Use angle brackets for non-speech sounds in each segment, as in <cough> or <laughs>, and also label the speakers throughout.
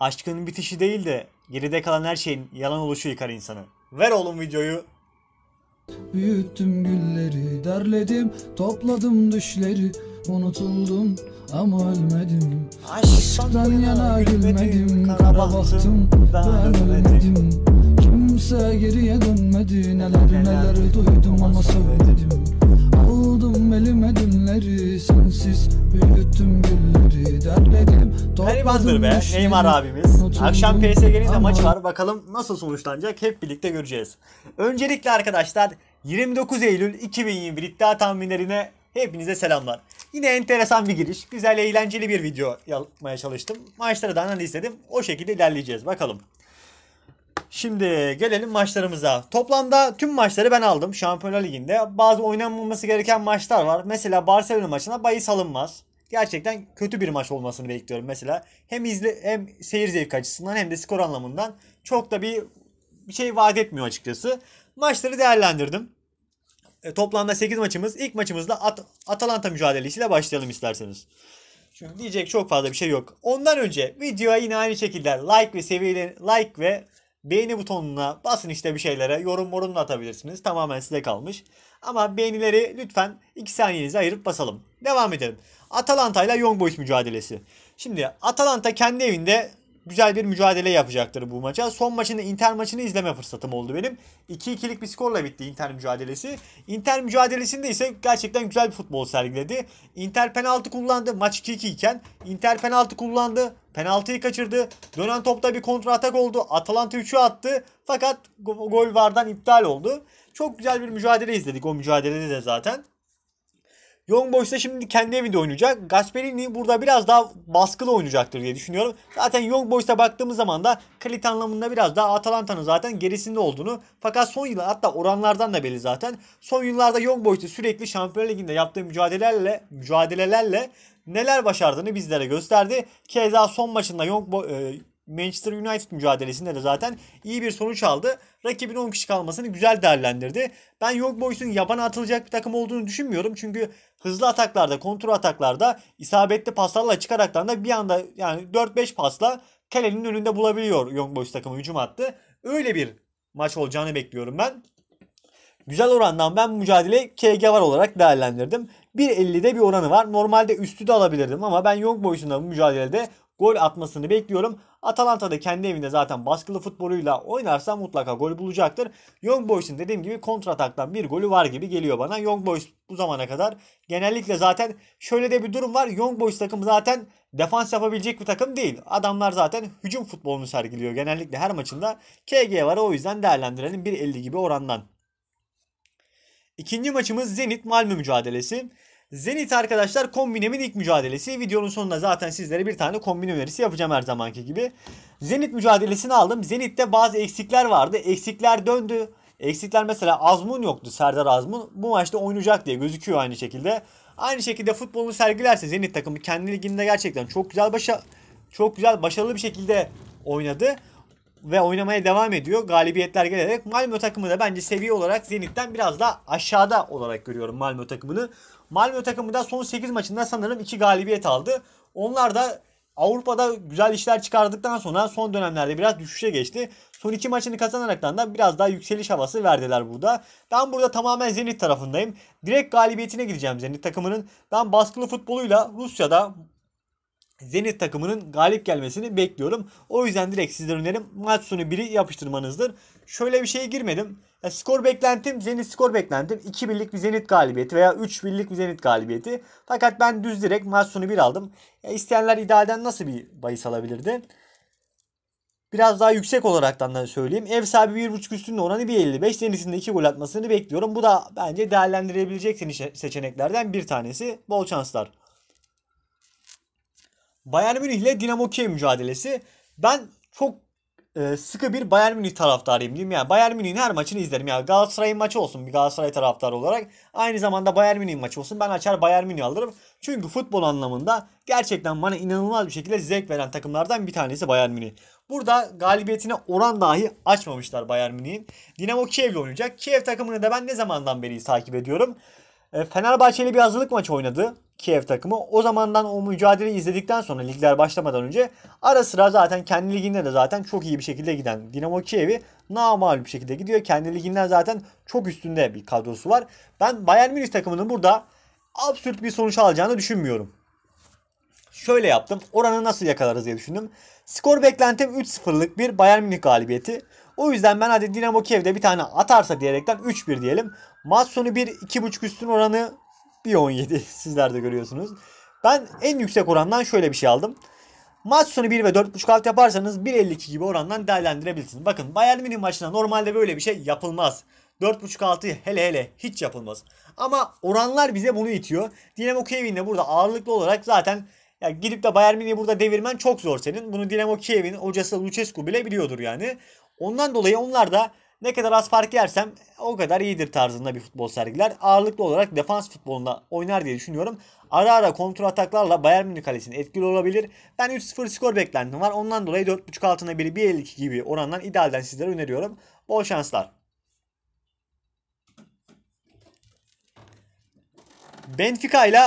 Speaker 1: Aşkın bitişi değil de geride kalan her şeyin yalan oluşu yıkar insanı. Ver oğlum videoyu. Büyüttüm gülleri, derledim, topladım düşleri, unutuldum ama ölmedim. Aşktan yana gülmedim, kara baktım, ben ölmedim. Kimse geriye dönmedi, neler neler duydum ama söyledim. Aldım elime dünleri sensiz büyüttüm gülleri derledim Garibandır be Neymar abimiz. Akşam PSG'nin de maç var bakalım nasıl sonuçlanacak hep birlikte göreceğiz. Öncelikle arkadaşlar 29 Eylül 2021 iddia tahminlerine hepinize selamlar. Yine enteresan bir giriş. Güzel eğlenceli bir video yapmaya çalıştım. Maçları da analiz istedim. O şekilde ilerleyeceğiz. Bakalım. Şimdi gelelim maçlarımıza. Toplamda tüm maçları ben aldım Şampiyonlar Ligi'nde. Bazı oynanmaması gereken maçlar var. Mesela Barcelona maçına bahis alınmaz. Gerçekten kötü bir maç olmasını bekliyorum mesela. Hem izle hem seyir zevk açısından hem de skor anlamından çok da bir bir şey vaat etmiyor açıkçası. Maçları değerlendirdim. E, toplamda 8 maçımız. İlk maçımızla At- Atalanta mücadelesiyle başlayalım isterseniz. Çünkü diyecek çok fazla bir şey yok. Ondan önce videoya yine aynı şekilde like ve seviyeli like ve Beğeni butonuna basın işte bir şeylere. Yorum morum da atabilirsiniz. Tamamen size kalmış. Ama beğenileri lütfen 2 saniyenize ayırıp basalım. Devam edelim. Atalanta ile Young Boys mücadelesi. Şimdi Atalanta kendi evinde güzel bir mücadele yapacaktır bu maça. Son maçını Inter maçını izleme fırsatım oldu benim. 2-2'lik bir skorla bitti Inter mücadelesi. Inter mücadelesinde ise gerçekten güzel bir futbol sergiledi. Inter penaltı kullandı. Maç 2-2 iken Inter penaltı kullandı. Penaltıyı kaçırdı. Dönen topta bir kontra atak oldu. Atalanta 3'ü attı. Fakat gol vardan iptal oldu. Çok güzel bir mücadele izledik o mücadelede de zaten. Young Boys da şimdi kendi evinde oynayacak. Gasperini burada biraz daha baskılı oynayacaktır diye düşünüyorum. Zaten Young Boys'a baktığımız zaman da kalite anlamında biraz daha Atalanta'nın zaten gerisinde olduğunu fakat son yıllar hatta oranlardan da belli zaten. Son yıllarda Young Boys'ta sürekli Şampiyonlar Ligi'nde yaptığı mücadelelerle mücadelelerle neler başardığını bizlere gösterdi. Keza son maçında Young Boy, e, Manchester United mücadelesinde de zaten iyi bir sonuç aldı. Rakibin 10 kişi kalmasını güzel değerlendirdi. Ben Young Boys'un yabana atılacak bir takım olduğunu düşünmüyorum. Çünkü hızlı ataklarda, kontrol ataklarda isabetli paslarla çıkaraktan da bir anda yani 4-5 pasla kalenin önünde bulabiliyor Young Boys takımı hücum attı. Öyle bir maç olacağını bekliyorum ben. Güzel orandan ben bu mücadele KG var olarak değerlendirdim. 1.50'de bir oranı var. Normalde üstü de alabilirdim ama ben Young Boys'un da bu mücadelede gol atmasını bekliyorum. Atalanta da kendi evinde zaten baskılı futboluyla oynarsa mutlaka gol bulacaktır. Young Boys'un dediğim gibi kontrataktan bir golü var gibi geliyor bana. Young Boys bu zamana kadar genellikle zaten şöyle de bir durum var. Young Boys takım zaten defans yapabilecek bir takım değil. Adamlar zaten hücum futbolunu sergiliyor genellikle her maçında. KG var o yüzden değerlendirelim 1.50 gibi orandan. İkinci maçımız Zenit Malmö mücadelesi. Zenit arkadaşlar kombinemin ilk mücadelesi. Videonun sonunda zaten sizlere bir tane kombin önerisi yapacağım her zamanki gibi. Zenit mücadelesini aldım. Zenit'te bazı eksikler vardı. Eksikler döndü. Eksikler mesela Azmun yoktu. Serdar Azmun. Bu maçta oynayacak diye gözüküyor aynı şekilde. Aynı şekilde futbolunu sergilerse Zenit takımı kendi liginde gerçekten çok güzel başa çok güzel başarılı bir şekilde oynadı ve oynamaya devam ediyor. Galibiyetler gelerek Malmö takımı da bence seviye olarak Zenit'ten biraz daha aşağıda olarak görüyorum Malmö takımını. Malmö takımı da son 8 maçında sanırım 2 galibiyet aldı. Onlar da Avrupa'da güzel işler çıkardıktan sonra son dönemlerde biraz düşüşe geçti. Son iki maçını kazanaraktan da biraz daha yükseliş havası verdiler burada. Ben burada tamamen Zenit tarafındayım. Direkt galibiyetine gideceğim Zenit takımının. Ben baskılı futboluyla Rusya'da Zenit takımının galip gelmesini bekliyorum. O yüzden direkt sizlere önerim maç sonu 1'i yapıştırmanızdır. Şöyle bir şeye girmedim. Yani e, skor beklentim Zenit skor beklentim 2 birlik bir Zenit galibiyeti veya 3 birlik bir Zenit galibiyeti. Fakat ben düz direkt maç sonu 1 aldım. Ya e, isteyenler idealden nasıl bir bahis alabilirdi? Biraz daha yüksek olaraktan da söyleyeyim. Ev sahibi 1.5 üstünde oranı 1.55. Zenit'in de 2 gol atmasını bekliyorum. Bu da bence değerlendirebilecek seçeneklerden bir tanesi. Bol şanslar. Bayern Münih ile Dinamo Kiev mücadelesi. Ben çok e, sıkı bir Bayern Münih taraftarıyım diyeyim. Yani Bayern Münih'in her maçını izlerim. Yani Galatasaray'ın maçı olsun bir Galatasaray taraftarı olarak. Aynı zamanda Bayern Münih'in maçı olsun. Ben açar Bayern Münih alırım. Çünkü futbol anlamında gerçekten bana inanılmaz bir şekilde zevk veren takımlardan bir tanesi Bayern Münih. Burada galibiyetine oran dahi açmamışlar Bayern Münih'in. Dinamo Kiev'le oynayacak. Kiev takımını da ben ne zamandan beri takip ediyorum. E, Fenerbahçe'yle bir hazırlık maçı oynadı. Kiev takımı. O zamandan o mücadeleyi izledikten sonra ligler başlamadan önce ara sıra zaten kendi liginde de zaten çok iyi bir şekilde giden Dinamo Kiev'i namalup bir şekilde gidiyor. Kendi liginden zaten çok üstünde bir kadrosu var. Ben Bayern Münih takımının burada absürt bir sonuç alacağını düşünmüyorum. Şöyle yaptım. Oranı nasıl yakalarız diye düşündüm. Skor beklentim 3-0'lık bir Bayern Münih galibiyeti. O yüzden ben hadi Dinamo Kiev'de bir tane atarsa diyerekten 3-1 diyelim. Maç sonu 1-2.5 üstün oranı bir 17 <laughs> sizler de görüyorsunuz. Ben en yüksek orandan şöyle bir şey aldım. Maç sonu 1 ve 4.5 alt yaparsanız 1.52 gibi orandan değerlendirebilirsiniz. Bakın Bayern Münih maçına normalde böyle bir şey yapılmaz. 4.5 altı hele hele hiç yapılmaz. Ama oranlar bize bunu itiyor. Dinamo Kiev'in de burada ağırlıklı olarak zaten ya gidip de Bayern Münih'i burada devirmen çok zor senin. Bunu Dinamo Kiev'in hocası Lucescu bile biliyordur yani. Ondan dolayı onlar da ne kadar az fark yersem o kadar iyidir tarzında bir futbol sergiler. Ağırlıklı olarak defans futbolunda oynar diye düşünüyorum. Ara ara kontrol ataklarla Bayern Münih kalesine etkili olabilir. Ben 3-0 skor beklentim var. Ondan dolayı 4.5 altına 1'i 1.52 gibi orandan idealden sizlere öneriyorum. Bol şanslar. Benfica ile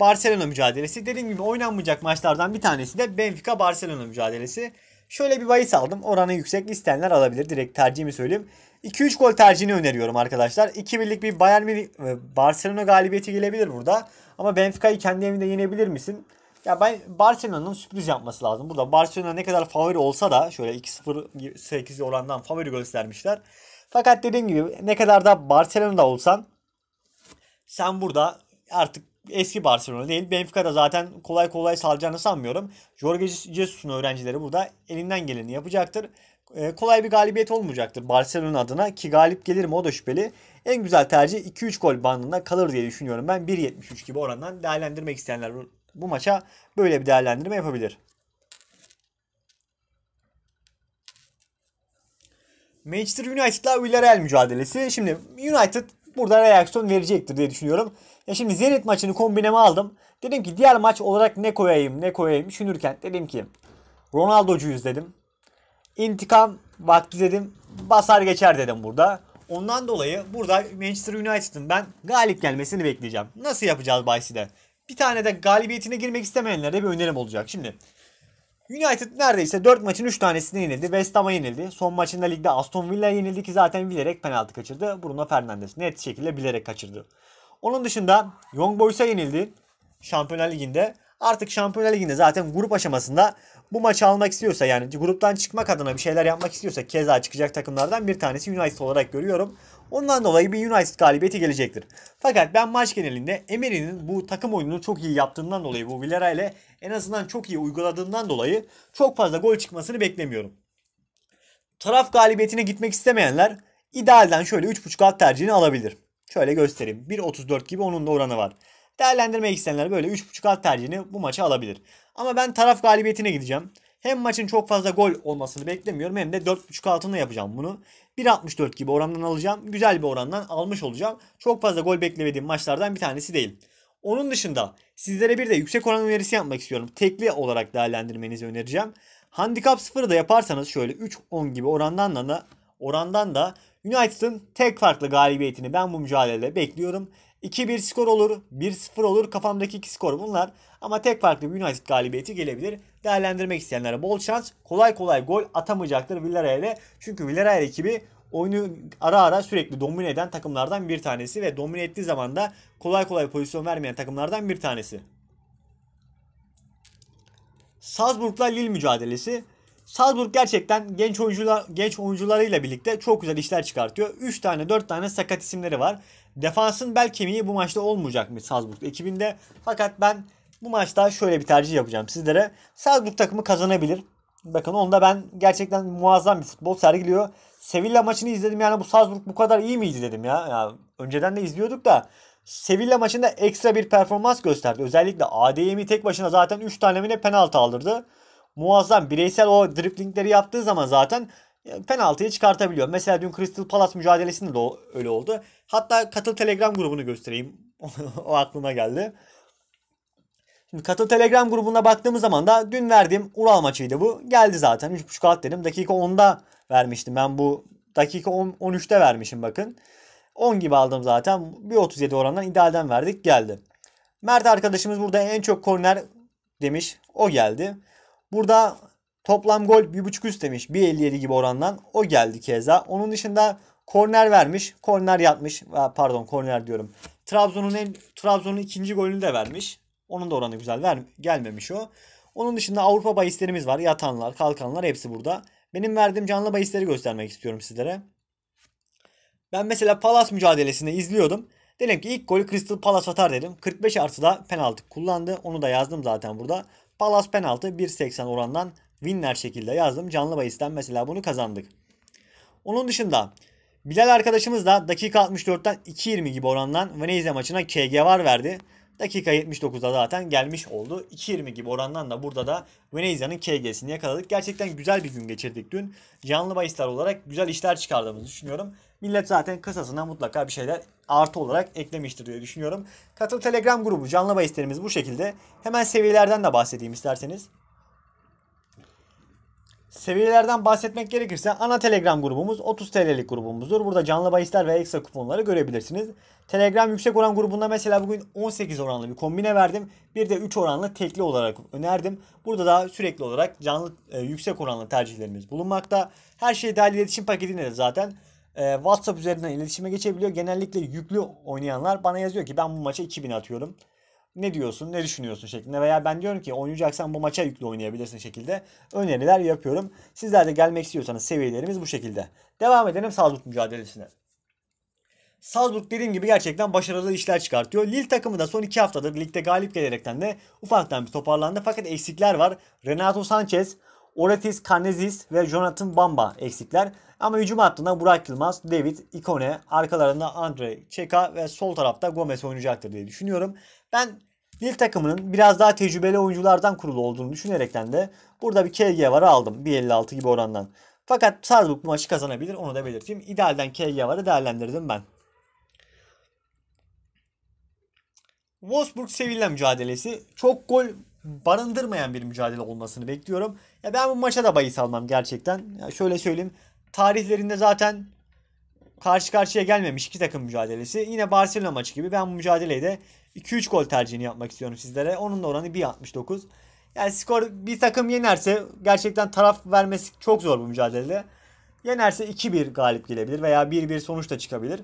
Speaker 1: Barcelona mücadelesi. Dediğim gibi oynanmayacak maçlardan bir tanesi de Benfica Barcelona mücadelesi. Şöyle bir bahis aldım. Oranı yüksek isteyenler alabilir. Direkt tercihimi söyleyeyim. 2-3 gol tercihini öneriyorum arkadaşlar. 2-1'lik bir Bayern Münih e, Barcelona galibiyeti gelebilir burada. Ama Benfica'yı kendi evinde yenebilir misin? Ya ben Barcelona'nın sürpriz yapması lazım. Burada Barcelona ne kadar favori olsa da şöyle 2-0 8 orandan favori göstermişler. Fakat dediğim gibi ne kadar da Barcelona'da olsan sen burada artık eski Barcelona değil. Benfica'da zaten kolay kolay salacağını sanmıyorum. Jorge Jesus'un öğrencileri burada elinden geleni yapacaktır. E, kolay bir galibiyet olmayacaktır Barcelona adına ki galip gelir mi o da şüpheli. En güzel tercih 2-3 gol bandında kalır diye düşünüyorum ben. 1.73 gibi orandan değerlendirmek isteyenler bu bu maça böyle bir değerlendirme yapabilir. Manchester United'la Villarreal mücadelesi. Şimdi United burada reaksiyon verecektir diye düşünüyorum. Ya şimdi Zenit maçını kombineme aldım. Dedim ki diğer maç olarak ne koyayım ne koyayım düşünürken dedim ki Ronaldo'cuyuz dedim. İntikam vakti dedim. Basar geçer dedim burada. Ondan dolayı burada Manchester United'ın ben galip gelmesini bekleyeceğim. Nasıl yapacağız Baysi'de? Bir tane de galibiyetine girmek istemeyenlere bir önerim olacak. Şimdi United neredeyse 4 maçın 3 tanesini yenildi. West Ham'a yenildi. Son maçında ligde Aston Villa yenildi ki zaten bilerek penaltı kaçırdı. Bruno Fernandes net şekilde bilerek kaçırdı. Onun dışında Young Boys'a yenildi. Şampiyonlar Ligi'nde. Artık Şampiyonlar Ligi'nde zaten grup aşamasında bu maçı almak istiyorsa yani gruptan çıkmak adına bir şeyler yapmak istiyorsa keza çıkacak takımlardan bir tanesi United olarak görüyorum. Ondan dolayı bir United galibiyeti gelecektir. Fakat ben maç genelinde Emery'nin bu takım oyununu çok iyi yaptığından dolayı bu Villara ile en azından çok iyi uyguladığından dolayı çok fazla gol çıkmasını beklemiyorum. Taraf galibiyetine gitmek istemeyenler idealden şöyle 3.5 alt tercihini alabilir. Şöyle göstereyim. 1.34 gibi onun da oranı var. Değerlendirmek isteyenler böyle 3.5 alt tercihini bu maça alabilir. Ama ben taraf galibiyetine gideceğim. Hem maçın çok fazla gol olmasını beklemiyorum hem de 4.5 altında yapacağım bunu. 1.64 gibi orandan alacağım. Güzel bir orandan almış olacağım. Çok fazla gol beklemediğim maçlardan bir tanesi değil. Onun dışında sizlere bir de yüksek oran önerisi yapmak istiyorum. Tekli olarak değerlendirmenizi önereceğim. Handikap 0'ı da yaparsanız şöyle 3-10 gibi orandan da orandan da United'ın tek farklı galibiyetini ben bu mücadelede bekliyorum. 2-1 skor olur, 1-0 olur. Kafamdaki iki skor bunlar. Ama tek farklı bir United galibiyeti gelebilir. Değerlendirmek isteyenlere bol şans. Kolay kolay gol atamayacaktır Villarreal'e. Çünkü Villarreal ekibi oyunu ara ara sürekli domine eden takımlardan bir tanesi ve domine ettiği zaman da kolay kolay pozisyon vermeyen takımlardan bir tanesi. Salzburg'la Lille mücadelesi. Salzburg gerçekten genç oyuncular genç oyuncularıyla birlikte çok güzel işler çıkartıyor. 3 tane 4 tane sakat isimleri var. Defansın bel kemiği bu maçta olmayacak mı Salzburg ekibinde? Fakat ben bu maçta şöyle bir tercih yapacağım sizlere. Salzburg takımı kazanabilir. Bakın onda ben gerçekten muazzam bir futbol sergiliyor. Sevilla maçını izledim yani bu Salzburg bu kadar iyi miydi dedim ya. ya önceden de izliyorduk da Sevilla maçında ekstra bir performans gösterdi. Özellikle ADM'i tek başına zaten 3 tane mi penaltı aldırdı. Muazzam bireysel o driplingleri yaptığı zaman zaten e, penaltıyı çıkartabiliyor. Mesela dün Crystal Palace mücadelesinde de öyle oldu. Hatta katıl Telegram grubunu göstereyim. <laughs> o aklıma geldi. Şimdi katıl Telegram grubuna baktığımız zaman da dün verdiğim Ural maçıydı bu. Geldi zaten 3.5 alt dedim. Dakika 10'da vermiştim ben bu. Dakika 10, 13'te vermişim bakın. 10 gibi aldım zaten. bir 1.37 oranından idealden verdik geldi. Mert arkadaşımız burada en çok korner demiş. O geldi. Burada toplam gol 1.5 üst demiş. 1.57 gibi orandan. O geldi keza. Onun dışında korner vermiş. Korner yatmış. Pardon korner diyorum. Trabzon'un en Trabzon'un ikinci golünü de vermiş. Onun da oranı güzel ver, gelmemiş o. Onun dışında Avrupa bahislerimiz var. Yatanlar, kalkanlar hepsi burada. Benim verdiğim canlı bahisleri göstermek istiyorum sizlere. Ben mesela Palas mücadelesini izliyordum. Dedim ki ilk golü Crystal Palace atar dedim. 45 artıda penaltı kullandı. Onu da yazdım zaten burada. Palace penaltı 1.80 orandan winner şekilde yazdım. Canlı bahisten mesela bunu kazandık. Onun dışında Bilal arkadaşımız da dakika 64'ten 2.20 gibi orandan Venezia maçına KG var verdi. Dakika 79'da zaten gelmiş oldu. 2.20 gibi orandan da burada da Venezia'nın KG'sini yakaladık. Gerçekten güzel bir gün geçirdik dün. Canlı bahisler olarak güzel işler çıkardığımızı düşünüyorum. Millet zaten kasasına mutlaka bir şeyler artı olarak eklemiştir diye düşünüyorum. Katıl Telegram grubu canlı bahislerimiz bu şekilde. Hemen seviyelerden de bahsedeyim isterseniz. Seviyelerden bahsetmek gerekirse ana Telegram grubumuz 30 TL'lik grubumuzdur. Burada canlı bahisler ve ekstra kuponları görebilirsiniz. Telegram yüksek oran grubunda mesela bugün 18 oranlı bir kombine verdim. Bir de 3 oranlı tekli olarak önerdim. Burada da sürekli olarak canlı e, yüksek oranlı tercihlerimiz bulunmakta. Her şey dahil iletişim paketinde de zaten e, WhatsApp üzerinden iletişime geçebiliyor. Genellikle yüklü oynayanlar bana yazıyor ki ben bu maça 2000 atıyorum ne diyorsun, ne düşünüyorsun şeklinde veya ben diyorum ki oynayacaksan bu maça yüklü oynayabilirsin şekilde öneriler yapıyorum. Sizler de gelmek istiyorsanız seviyelerimiz bu şekilde. Devam edelim Salzburg mücadelesine. Salzburg dediğim gibi gerçekten başarılı işler çıkartıyor. Lille takımı da son 2 haftadır ligde galip gelerekten de ufaktan bir toparlandı. Fakat eksikler var. Renato Sanchez, Oratis Kanezis ve Jonathan Bamba eksikler. Ama hücum hattında Burak Yılmaz, David, Ikone, arkalarında Andre Çeka ve sol tarafta Gomez oynayacaktır diye düşünüyorum. Ben Lille takımının biraz daha tecrübeli oyunculardan kurulu olduğunu düşünerekten de burada bir KG varı aldım. 1.56 gibi orandan. Fakat Salzburg bu maçı kazanabilir onu da belirteyim. İdealden KG varı değerlendirdim ben. Wolfsburg Sevilla mücadelesi çok gol barındırmayan bir mücadele olmasını bekliyorum. Ya ben bu maça da bahis almam gerçekten. Ya şöyle söyleyeyim. Tarihlerinde zaten karşı karşıya gelmemiş iki takım mücadelesi. Yine Barcelona maçı gibi ben bu mücadeleyi de 2-3 gol tercihini yapmak istiyorum sizlere. Onun da oranı 1.69. Yani skor bir takım yenerse gerçekten taraf vermesi çok zor bu mücadelede. Yenerse 2-1 galip gelebilir veya 1-1 sonuç da çıkabilir.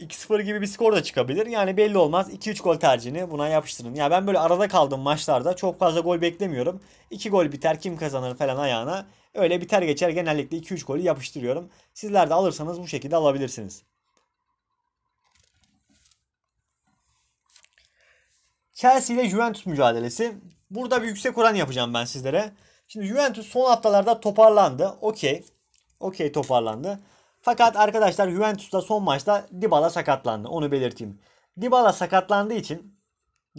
Speaker 1: 2-0 gibi bir skor da çıkabilir. Yani belli olmaz. 2-3 gol tercihini buna yapıştırın. Ya yani ben böyle arada kaldım maçlarda. Çok fazla gol beklemiyorum. 2 gol biter kim kazanır falan ayağına. Öyle biter geçer genellikle 2-3 golü yapıştırıyorum. Sizler de alırsanız bu şekilde alabilirsiniz. Chelsea ile Juventus mücadelesi. Burada bir yüksek oran yapacağım ben sizlere. Şimdi Juventus son haftalarda toparlandı. Okey. Okey toparlandı. Fakat arkadaşlar Juventus'ta son maçta Dybala sakatlandı. Onu belirteyim. Dybala sakatlandığı için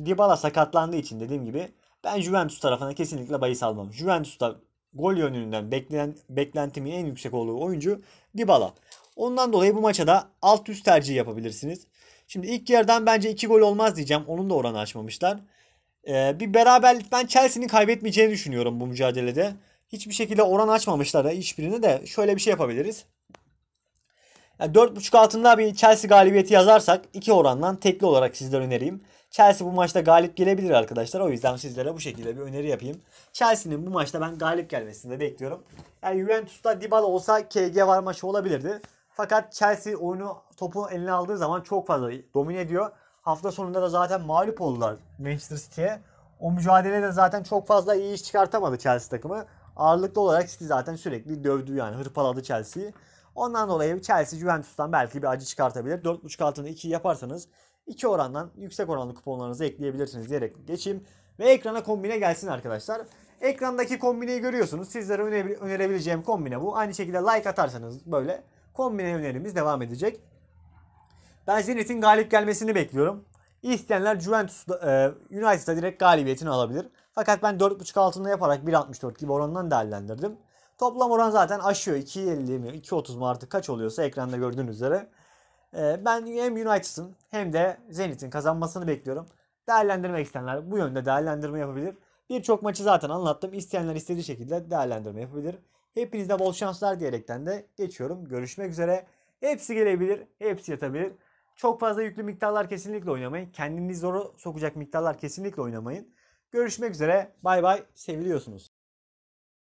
Speaker 1: Dybala sakatlandığı için dediğim gibi ben Juventus tarafına kesinlikle bahis almam. Juventus'ta gol yönünden beklenen, beklentimin en yüksek olduğu oyuncu Dybala. Ondan dolayı bu maça da alt üst tercih yapabilirsiniz. Şimdi ilk yerden bence 2 gol olmaz diyeceğim. Onun da oranı açmamışlar. Ee, bir beraberlik ben Chelsea'nin kaybetmeyeceğini düşünüyorum bu mücadelede. Hiçbir şekilde oran açmamışlar da hiçbirini de şöyle bir şey yapabiliriz. Yani 4.5 altında bir Chelsea galibiyeti yazarsak 2 orandan tekli olarak sizlere önereyim. Chelsea bu maçta galip gelebilir arkadaşlar. O yüzden sizlere bu şekilde bir öneri yapayım. Chelsea'nin bu maçta ben galip gelmesini de bekliyorum. Yani Juventus'ta Dybala olsa KG var maçı olabilirdi. Fakat Chelsea oyunu topu eline aldığı zaman çok fazla domine ediyor. Hafta sonunda da zaten mağlup oldular Manchester City'ye. O mücadelede zaten çok fazla iyi iş çıkartamadı Chelsea takımı. Ağırlıklı olarak City zaten sürekli dövdü yani hırpaladı Chelsea'yi. Ondan dolayı Chelsea Juventus'tan belki bir acı çıkartabilir. 4.5 altını 2 yaparsanız 2 orandan yüksek oranlı kuponlarınızı ekleyebilirsiniz diyerek geçeyim. Ve ekrana kombine gelsin arkadaşlar. Ekrandaki kombineyi görüyorsunuz. Sizlere önerebileceğim kombine bu. Aynı şekilde like atarsanız böyle kombine önerimiz devam edecek. Ben Zenit'in galip gelmesini bekliyorum. İsteyenler Juventus e, United'a direkt galibiyetini alabilir. Fakat ben 4.5 altında yaparak 1.64 gibi orandan değerlendirdim. Toplam oran zaten aşıyor. 2.50 mi 2.30 mu artık kaç oluyorsa ekranda gördüğünüz üzere. E, ben hem United'ın hem de Zenit'in kazanmasını bekliyorum. Değerlendirmek isteyenler bu yönde değerlendirme yapabilir. Birçok maçı zaten anlattım. İsteyenler istediği şekilde değerlendirme yapabilir. Hepinize bol şanslar diyerekten de geçiyorum. Görüşmek üzere. Hepsi gelebilir, hepsi yatabilir. Çok fazla yüklü miktarlar kesinlikle oynamayın. Kendinizi zora sokacak miktarlar kesinlikle oynamayın. Görüşmek üzere. Bay bay. Seviliyorsunuz.